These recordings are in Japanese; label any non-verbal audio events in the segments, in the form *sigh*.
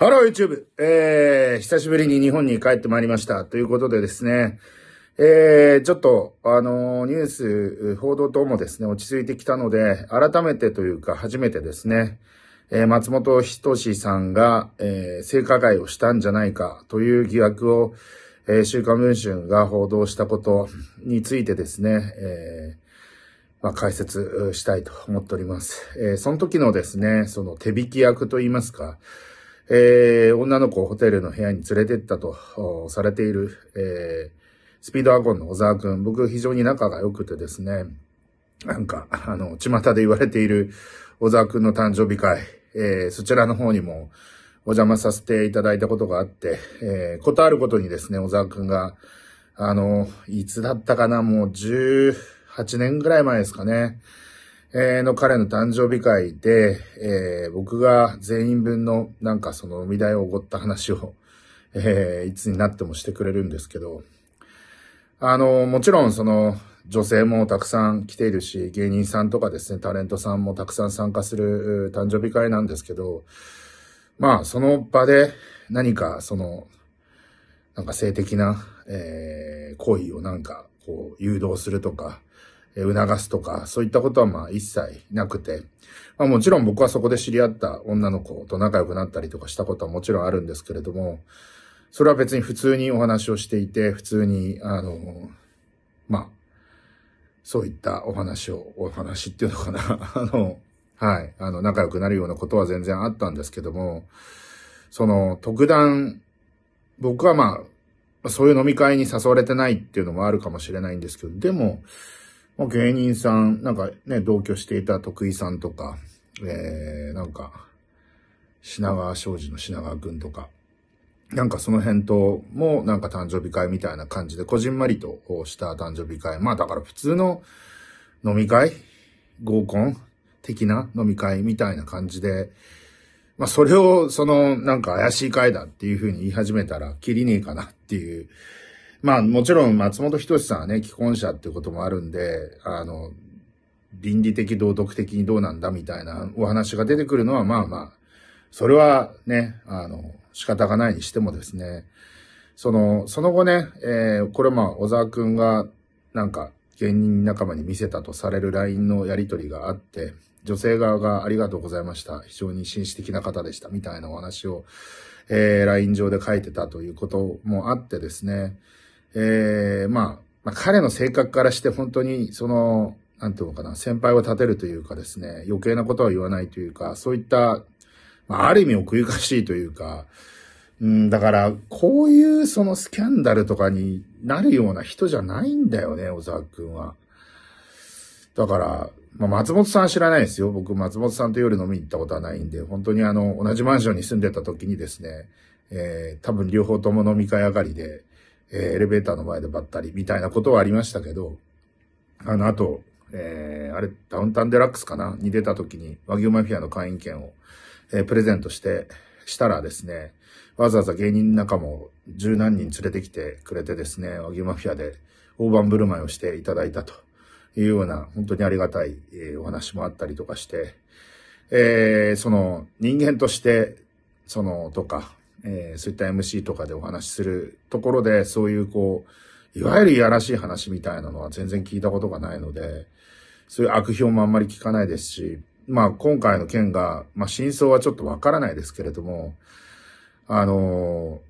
ハロー YouTube! えー、久しぶりに日本に帰ってまいりました。ということでですね、えー、ちょっと、あのー、ニュース、報道等もですね、落ち着いてきたので、改めてというか、初めてですね、えー、松本人志さんが、えー、性加害をしたんじゃないかという疑惑を、えー、週刊文春が報道したことについてですね、えー、まあ、解説したいと思っております。えー、その時のですね、その手引き役といいますか、えー、女の子をホテルの部屋に連れてったとされている、えー、スピードワゴンの小沢くん、僕非常に仲が良くてですね、なんか、あの、巷で言われている小沢くんの誕生日会、えー、そちらの方にもお邪魔させていただいたことがあって、えー、ことあることにですね、小沢くんが、あの、いつだったかな、もう18年ぐらい前ですかね、えー、の彼の誕生日会で、えー、僕が全員分のなんかその飲み代をおごった話を、えー、いつになってもしてくれるんですけど、あの、もちろんその女性もたくさん来ているし、芸人さんとかですね、タレントさんもたくさん参加する誕生日会なんですけど、まあその場で何かその、なんか性的な、えー、行為をなんかこう誘導するとか、促すとか、そういったことはまあ一切なくて、まあもちろん僕はそこで知り合った女の子と仲良くなったりとかしたことはもちろんあるんですけれども、それは別に普通にお話をしていて、普通に、あの、まあ、そういったお話を、お話っていうのかな、*laughs* あの、はい、あの、仲良くなるようなことは全然あったんですけども、その、特段、僕はまあ、そういう飲み会に誘われてないっていうのもあるかもしれないんですけど、でも、まあ、芸人さん、なんかね、同居していた徳井さんとか、えー、なんか、品川庄司の品川くんとか、なんかその辺とも、なんか誕生日会みたいな感じで、こじんまりとした誕生日会。まあだから普通の飲み会合コン的な飲み会みたいな感じで、まあそれを、その、なんか怪しい会だっていうふうに言い始めたら、きりねえかなっていうまあもちろん松本人志さんはね、既婚者ってこともあるんで、あの、倫理的道徳的にどうなんだみたいなお話が出てくるのはまあまあ、それはね、あの、仕方がないにしてもですね、その、その後ね、えー、これまあ小沢くんがなんか芸人仲間に見せたとされる LINE のやりとりがあって、女性側がありがとうございました。非常に紳士的な方でした。みたいなお話を、えー、LINE 上で書いてたということもあってですね。えー、まあ、まあ、彼の性格からして本当に、その、なんていうのかな、先輩を立てるというかですね、余計なことは言わないというか、そういった、まあ、ある意味奥ゆかしいというか、うん、だから、こういうそのスキャンダルとかになるような人じゃないんだよね、小沢くんは。だから、まあ、松本さん知らないですよ。僕、松本さんと夜飲みに行ったことはないんで、本当にあの、同じマンションに住んでた時にですね、えー、多分両方とも飲み会上がりで、えエレベーターの前でばったりみたいなことはありましたけど、あの、あと、えー、あれ、ダウンタウンデラックスかなに出た時に和牛マフィアの会員権を、えー、プレゼントして、したらですね、わざわざ芸人仲間を十何人連れてきてくれてですね、和牛マフィアで大盤振る舞いをしていただいたというような、本当にありがたい、えー、お話もあったりとかして、えー、その人間として、その、とか、えー、そういった MC とかでお話しするところで、そういうこう、いわゆるいやらしい話みたいなのは全然聞いたことがないので、そういう悪評もあんまり聞かないですし、まあ今回の件が、まあ真相はちょっとわからないですけれども、あの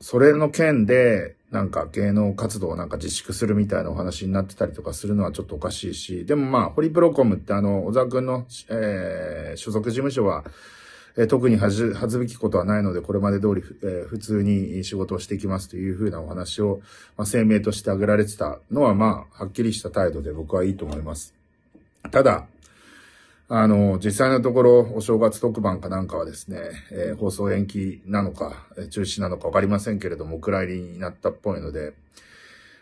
ー、それの件で、なんか芸能活動をなんか自粛するみたいなお話になってたりとかするのはちょっとおかしいし、でもまあ、ホリプロコムってあの、小沢くんの、えー、所属事務所は、え特に恥ず、恥ずべきことはないので、これまで通り、え普通に仕事をしていきますというふうなお話を、まあ、声明として挙げられてたのは、まあ、はっきりした態度で僕はいいと思います。ただ、あの、実際のところ、お正月特番かなんかはですね、えー、放送延期なのか、中止なのかわかりませんけれども、お蔵入りになったっぽいので、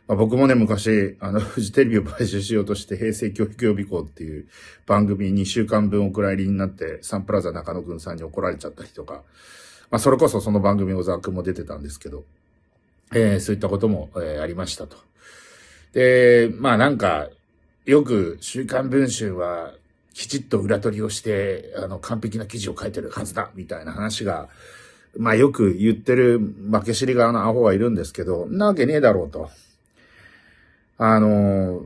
まあ、僕もね、昔、あの、*laughs* フジテレビを買収しようとして、平成教育予備校っていう番組2週間分お蔵入りになって、サンプラザ中野くんさんに怒られちゃったりとか、まあ、それこそその番組小沢くんも出てたんですけど、えー、そういったことも、えー、ありましたと。で、まあなんか、よく、週刊文春は、きちっと裏取りをして、あの、完璧な記事を書いてるはずだ、みたいな話が、まあよく言ってる負け知り側のアホはいるんですけど、なわけねえだろうと。あの、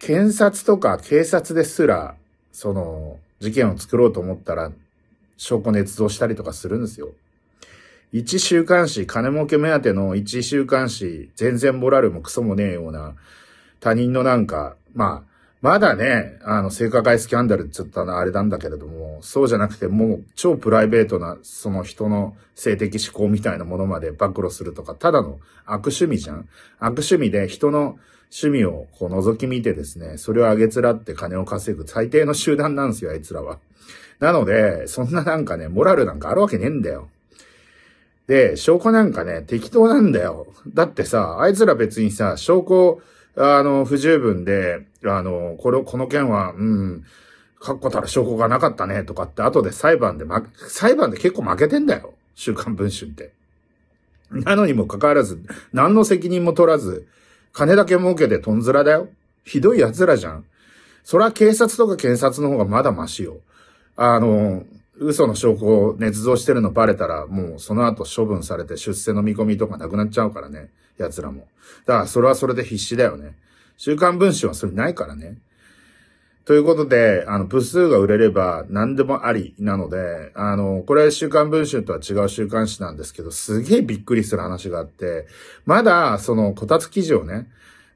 検察とか警察ですら、その、事件を作ろうと思ったら、証拠捏造したりとかするんですよ。一週刊誌、金儲け目当ての一週刊誌、全然ボラルもクソもねえような、他人のなんか、まあ、まだね、あの、性加害スキャンダルって言ったのはあれなんだけれども、そうじゃなくてもう超プライベートな、その人の性的思考みたいなものまで暴露するとか、ただの悪趣味じゃん悪趣味で人の趣味をこう覗き見てですね、それをあげつらって金を稼ぐ最低の集団なんですよ、あいつらは。なので、そんななんかね、モラルなんかあるわけねえんだよ。で、証拠なんかね、適当なんだよ。だってさ、あいつら別にさ、証拠、あの、不十分で、あの、これを、この件は、うん、確固たる証拠がなかったね、とかって、後で裁判で、ま、裁判で結構負けてんだよ。週刊文春って。なのにもかかわらず、何の責任も取らず、金だけ儲けてとんずらだよ。ひどい奴らじゃん。そら警察とか検察の方がまだマシよ。あの、嘘の証拠を捏造してるのバレたら、もうその後処分されて出世の見込みとかなくなっちゃうからね。奴らも。だからそれはそれで必死だよね。週刊文春はそれないからね。ということで、あの、部数が売れれば何でもありなので、あの、これ週刊文春とは違う週刊誌なんですけど、すげえびっくりする話があって、まだ、その、こたつ記事をね、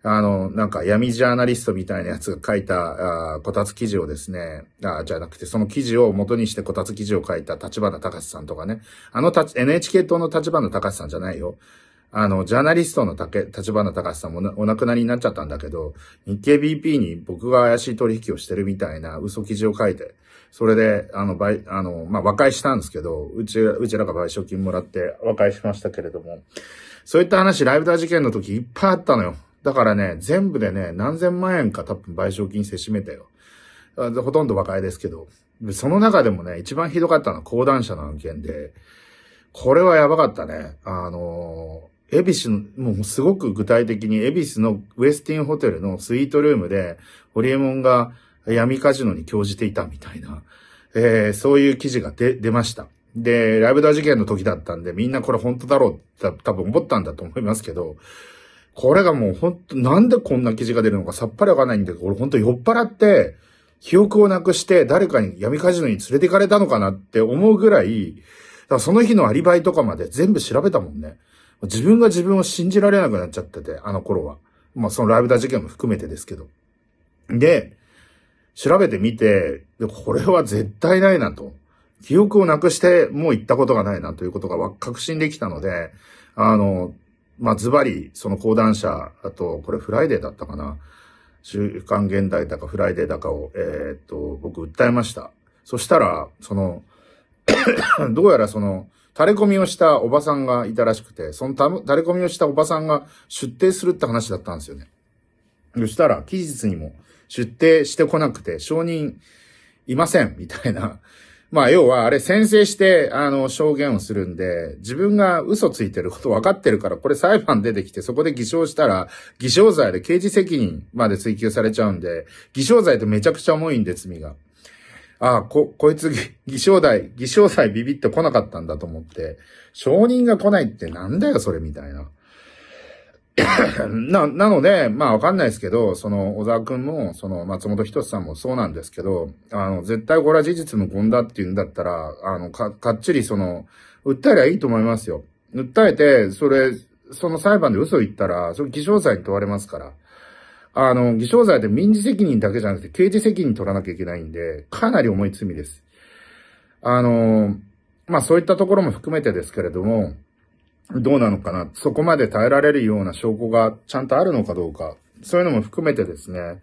あの、なんか闇ジャーナリストみたいなやつが書いた、あこたつ記事をですね、あじゃなくて、その記事を元にしてこたつ記事を書いた立花隆さんとかね、あのた、NHK 党の立花隆さんじゃないよ。あの、ジャーナリストの竹、立花隆さんもお亡くなりになっちゃったんだけど、日経 BP に僕が怪しい取引をしてるみたいな嘘記事を書いて、それで、あの、ばい、あの、まあ、和解したんですけど、うち、うちらが賠償金もらって和解しましたけれども、そういった話、ライブダー事件の時いっぱいあったのよ。だからね、全部でね、何千万円か多分賠償金せしめたよ。ほとんど和解ですけど、その中でもね、一番ひどかったのは講談社の案件で、これはやばかったね。あのー恵比寿の、もうすごく具体的に、恵比寿のウェスティンホテルのスイートルームで、ホリエモンが闇カジノに興じていたみたいな、えー、そういう記事が出、出ました。で、ライブダー事件の時だったんで、みんなこれ本当だろうって多分思ったんだと思いますけど、これがもう本当なんでこんな記事が出るのかさっぱりわかんないんだけど、俺本当酔っ払って、記憶をなくして誰かに闇カジノに連れて行かれたのかなって思うぐらい、だからその日のアリバイとかまで全部調べたもんね。自分が自分を信じられなくなっちゃってて、あの頃は。まあ、そのライブダ事件も含めてですけど。で、調べてみて、で、これは絶対ないなと。記憶をなくしてもう行ったことがないなということが確信できたので、あの、まあ、ズバリ、その講談社、あと、これフライデーだったかな。週刊現代だかフライデーだかを、えー、っと、僕訴えました。そしたら、その *coughs* どうやらその、垂れ込みをしたおばさんがいたらしくて、その垂れ込みをしたおばさんが出廷するって話だったんですよね。そしたら、期日にも出廷してこなくて、証人いません、みたいな。*laughs* まあ、要は、あれ、先制して、あの、証言をするんで、自分が嘘ついてること分かってるから、これ裁判出てきて、そこで偽証したら、偽証罪で刑事責任まで追及されちゃうんで、偽証罪ってめちゃくちゃ重いんで、罪が。ああ、こ、こいつ、偽証代、偽証罪ビビって来なかったんだと思って、証人が来ないってなんだよ、それみたいな。*coughs* な、なので、まあわかんないですけど、その、小沢くんも、その、松本人志さんもそうなんですけど、あの、絶対これは事実無根だって言うんだったら、あの、か、かっちりその、訴えりゃいいと思いますよ。訴えて、それ、その裁判で嘘言ったら、それ偽証罪に問われますから。あの、偽証罪で民事責任だけじゃなくて刑事責任取らなきゃいけないんで、かなり重い罪です。あの、まあそういったところも含めてですけれども、どうなのかな、そこまで耐えられるような証拠がちゃんとあるのかどうか、そういうのも含めてですね、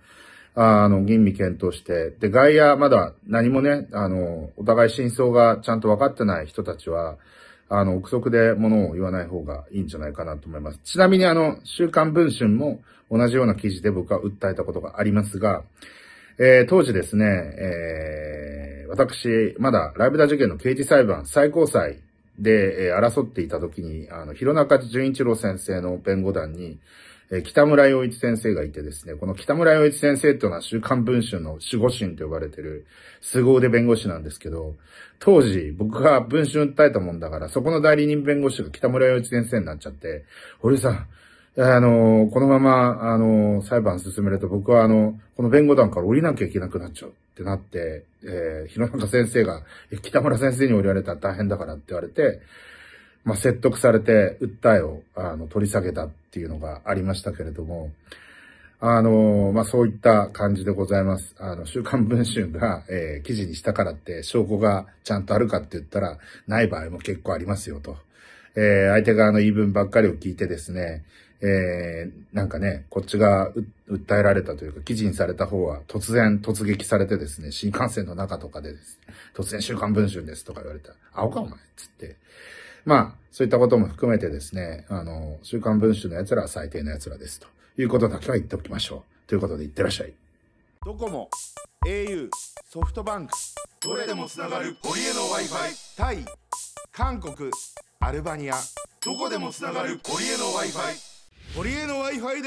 あの、吟味検討して、で、外野、まだ何もね、あの、お互い真相がちゃんと分かってない人たちは、あの、憶測で物を言わない方がいいんじゃないかなと思います。ちなみにあの、週刊文春も同じような記事で僕は訴えたことがありますが、えー、当時ですね、えー、私、まだライブダ受験の刑事裁判最高裁で、えー、争っていた時に、あの、広中淳一郎先生の弁護団に、えー、北村洋一先生がいてですね、この北村洋一先生っていうのは週刊文春の守護神と呼ばれてる凄腕弁護士なんですけど、当時僕が文春訴えたもんだから、そこの代理人弁護士が北村洋一先生になっちゃって、俺さん、あの、このまま、あの、裁判進めると僕は、あの、この弁護団から降りなきゃいけなくなっちゃうってなって、えー、野中先生が、北村先生に降りられたら大変だからって言われて、まあ、説得されて、訴えを、あの、取り下げたっていうのがありましたけれども、あの、まあ、そういった感じでございます。あの、週刊文春が、えー、記事にしたからって証拠がちゃんとあるかって言ったら、ない場合も結構ありますよと。えー、相手側の言い分ばっかりを聞いてですね、えー、なんかね、こっちが訴えられたというか、記事にされた方は突然突撃されてですね、新幹線の中とかでです、ね、突然週刊文春ですとか言われたら、青かお前っつって。まあ、そういったことも含めてですね、あの、週刊文春の奴らは最低の奴らですということだけは言っておきましょう。ということで、いってらっしゃい。ドコモ、au、ソフトバンク、どれでもつながる堀江の Wi-Fi、タイ、韓国、アルバニア、どこでもつながる堀江の Wi-Fi。堀江の Wi-Fi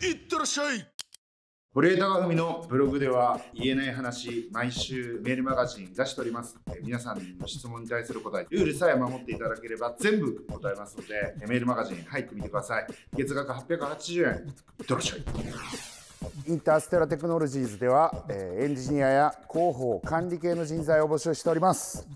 でいってらっしゃい堀江貴文のブログでは言えない話、毎週メールマガジン出しております。え皆さんの質問に対する答え、ルールさえ守っていただければ全部答えますので、メールマガジン入ってみてください。月額880円、いってらっしゃい。インターステラテクノロジーズでは、えー、エンジニアや広報管理系の人材を募集しております